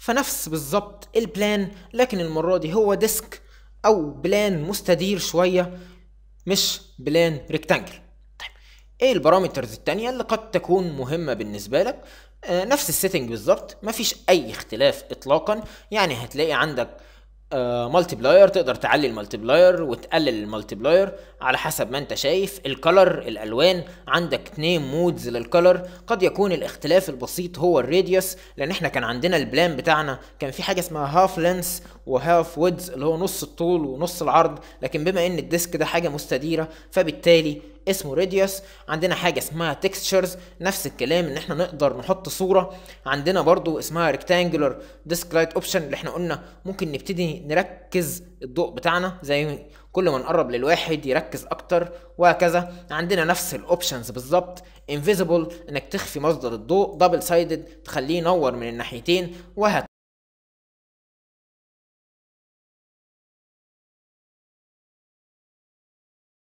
فنفس بالظبط البلان لكن المرة دي هو ديسك أو بلان مستدير شوية مش بلان ريكتانجل طيب ايه البارامترز التانية اللي قد تكون مهمة بالنسبة لك آه نفس السيتنج بالظبط مفيش اي اختلاف اطلاقا يعني هتلاقي عندك مالتي آه، بلاير تقدر تعلي المالتي بلاير وتقلل المالتي بلاير على حسب ما انت شايف الكلر الالوان عندك اتنين مودز للكلر قد يكون الاختلاف البسيط هو الراديوس لان احنا كان عندنا البلان بتاعنا كان في حاجه اسمها هاف لينس وهاف ويدز اللي هو نص الطول ونص العرض لكن بما ان الديسك ده حاجه مستديره فبالتالي اسمه radius عندنا حاجه اسمها تكستشرز نفس الكلام ان احنا نقدر نحط صوره عندنا برضو اسمها ريكتانجلر ديسك لايت اوبشن اللي احنا قلنا ممكن نبتدي نركز الضوء بتاعنا زي كل ما نقرب للواحد يركز اكتر وهكذا عندنا نفس الاوبشنز بالظبط انفيزبل انك تخفي مصدر الضوء دبل سايدد تخليه ينور من الناحيتين وهكذا